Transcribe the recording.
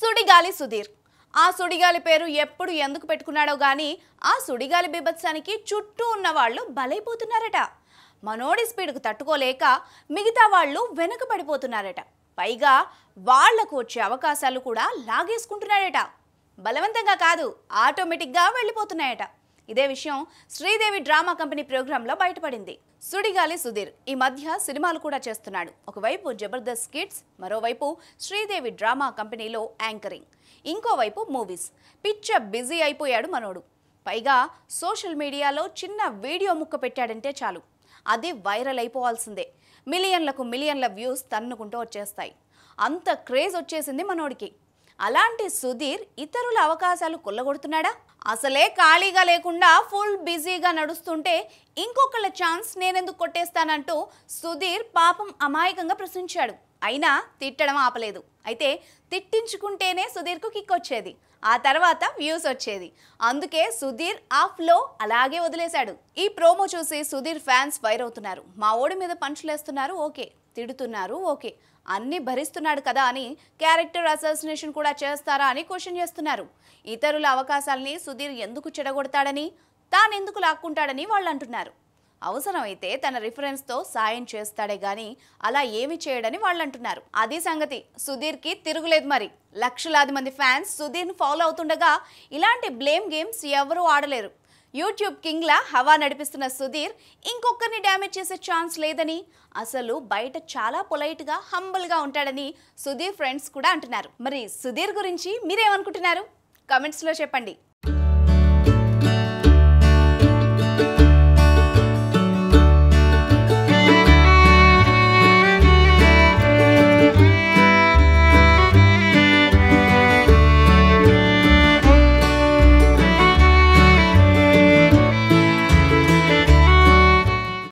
సుడిగాలి సుధీర్ ఆ సుడిగాలి పేరు ఎప్పుడు ఎందుకు పెట్టుకున్నాడో గాని ఆ సుడిగాలి బీభత్సానికి చుట్టూ ఉన్న వాళ్ళు బలైపోతున్నారట మనోడి స్పీడ్కు తట్టుకోలేక మిగతా వాళ్ళు పడిపోతున్నారట పైగా వాళ్లకు వచ్చే అవకాశాలు కూడా లాగేసుకుంటున్నాడట బలవంతంగా కాదు ఆటోమేటిక్గా వెళ్ళిపోతున్నాయట ఇదే విషయం శ్రీదేవి డ్రామా కంపెనీ ప్రోగ్రాంలో బయటపడింది సుడిగాలి సుధీర్ ఈ మధ్య సినిమాలు కూడా చేస్తున్నాడు ఒకవైపు జబర్దస్త్ కిడ్స్ మరోవైపు శ్రీదేవి డ్రామా కంపెనీలో యాంకరింగ్ ఇంకోవైపు మూవీస్ పిచ్చ బిజీ అయిపోయాడు మనోడు పైగా సోషల్ మీడియాలో చిన్న వీడియో ముక్క పెట్టాడంటే చాలు అది వైరల్ అయిపోవాల్సిందే మిలియన్లకు మిలియన్ల వ్యూస్ తన్నుకుంటూ వచ్చేస్తాయి అంత క్రేజ్ వచ్చేసింది మనోడికి అలాంటి సుధీర్ ఇతరుల అవకాశాలు కొల్లగొడుతున్నాడా అసలే ఖాళీగా లేకుండా ఫుల్ బిజీగా నడుస్తుంటే ఇంకొకళ్ళ ఛాన్స్ నేనెందుకు కొట్టేస్తానంటూ సుధీర్ పాపం అమాయకంగా ప్రశ్నించాడు అయినా తిట్టడం ఆపలేదు అయితే తిట్టించుకుంటేనే సుధీర్కు కిక్ వచ్చేది ఆ తర్వాత వ్యూస్ వచ్చేది అందుకే సుధీర్ ఆ ఫ్లో అలాగే వదిలేశాడు ఈ ప్రోమో చూసి సుధీర్ ఫ్యాన్స్ ఫైర్ అవుతున్నారు మా ఓడి మీద పంచులేస్తున్నారు ఓకే తిడుతున్నారు ఓకే అన్ని భరిస్తున్నాడు కదా అని క్యారెక్టర్ అసోసినేషన్ కూడా చేస్తారా అని క్వశ్చన్ చేస్తున్నారు ఇతరుల అవకాశాలని సుధీర్ ఎందుకు చెడగొడతాడని తానెందుకు లాక్కుంటాడని వాళ్ళు అంటున్నారు అవసరమైతే తన రిఫరెన్స్ తో సాయం చేస్తాడే గాని అలా ఏమి చేయడని వాళ్ళు అంటున్నారు అదే సంగతి సుధీర్కి తిరుగులేదు మరి లక్షలాది మంది ఫ్యాన్స్ సుధీర్ ఫాలో అవుతుండగా ఇలాంటి బ్లేమ్ గేమ్స్ ఎవరూ ఆడలేరు యూట్యూబ్ లా హవా నడిపిస్తున్న సుధీర్ ఇంకొకరిని డ్యామేజ్ చేసే ఛాన్స్ లేదని అసలు బయట చాలా పొలైట్గా హంబుల్గా ఉంటాడని సుధీర్ ఫ్రెండ్స్ కూడా అంటున్నారు మరి సుధీర్ గురించి మీరేమనుకుంటున్నారు కమెంట్స్లో చెప్పండి